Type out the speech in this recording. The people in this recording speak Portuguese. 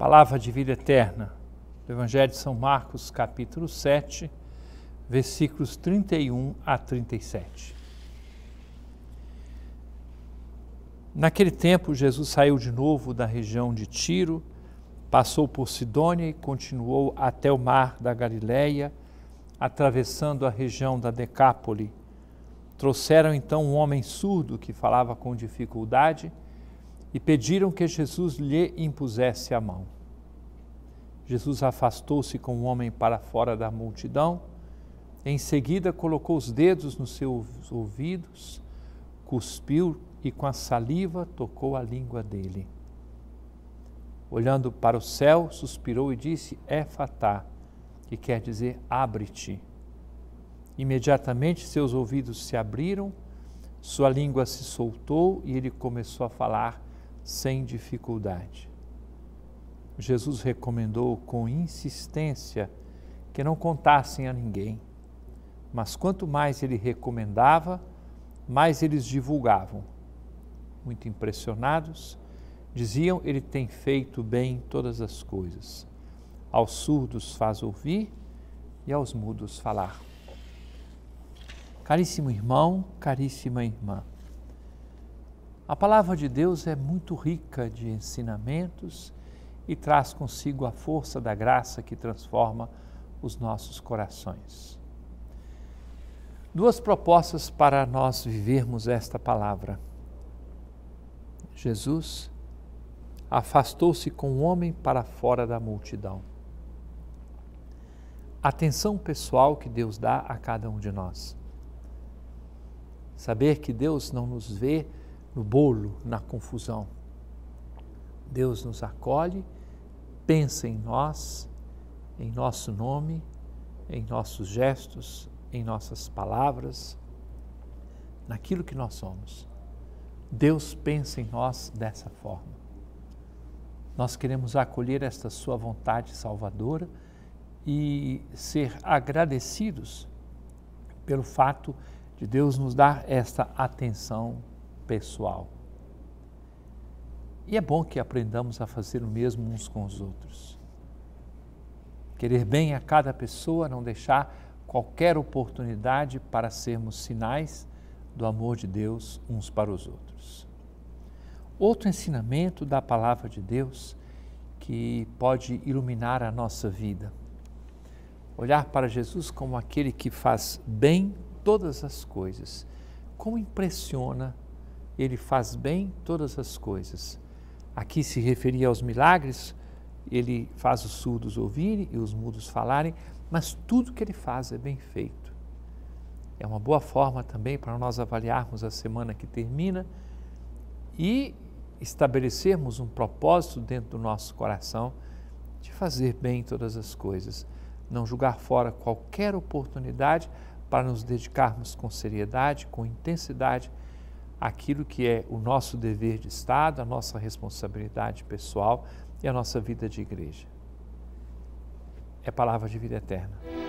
Palavra de vida eterna, do Evangelho de São Marcos, capítulo 7, versículos 31 a 37. Naquele tempo, Jesus saiu de novo da região de Tiro, passou por Sidônia e continuou até o mar da Galileia, atravessando a região da Decápole. Trouxeram então um homem surdo que falava com dificuldade e pediram que Jesus lhe impusesse a mão. Jesus afastou-se com o homem para fora da multidão, em seguida colocou os dedos nos seus ouvidos, cuspiu e com a saliva tocou a língua dele. Olhando para o céu, suspirou e disse: É fatá, que quer dizer abre-te. Imediatamente seus ouvidos se abriram, sua língua se soltou e ele começou a falar sem dificuldade. Jesus recomendou com insistência que não contassem a ninguém, mas quanto mais ele recomendava, mais eles divulgavam. Muito impressionados, diziam: Ele tem feito bem todas as coisas. Aos surdos faz ouvir e aos mudos falar. Caríssimo irmão, caríssima irmã, a palavra de Deus é muito rica de ensinamentos e traz consigo a força da graça que transforma os nossos corações. Duas propostas para nós vivermos esta palavra. Jesus afastou-se com o homem para fora da multidão. Atenção pessoal que Deus dá a cada um de nós. Saber que Deus não nos vê no bolo, na confusão. Deus nos acolhe, pensa em nós, em nosso nome, em nossos gestos, em nossas palavras, naquilo que nós somos. Deus pensa em nós dessa forma. Nós queremos acolher esta Sua vontade salvadora e ser agradecidos pelo fato de Deus nos dar esta atenção pessoal. E é bom que aprendamos a fazer o mesmo uns com os outros. Querer bem a cada pessoa, não deixar qualquer oportunidade para sermos sinais do amor de Deus uns para os outros. Outro ensinamento da palavra de Deus que pode iluminar a nossa vida. Olhar para Jesus como aquele que faz bem todas as coisas. Como impressiona ele faz bem todas as coisas. Aqui se referia aos milagres, ele faz os surdos ouvirem e os mudos falarem, mas tudo que ele faz é bem feito. É uma boa forma também para nós avaliarmos a semana que termina e estabelecermos um propósito dentro do nosso coração de fazer bem todas as coisas, não julgar fora qualquer oportunidade para nos dedicarmos com seriedade, com intensidade aquilo que é o nosso dever de Estado, a nossa responsabilidade pessoal e a nossa vida de igreja. É palavra de vida eterna.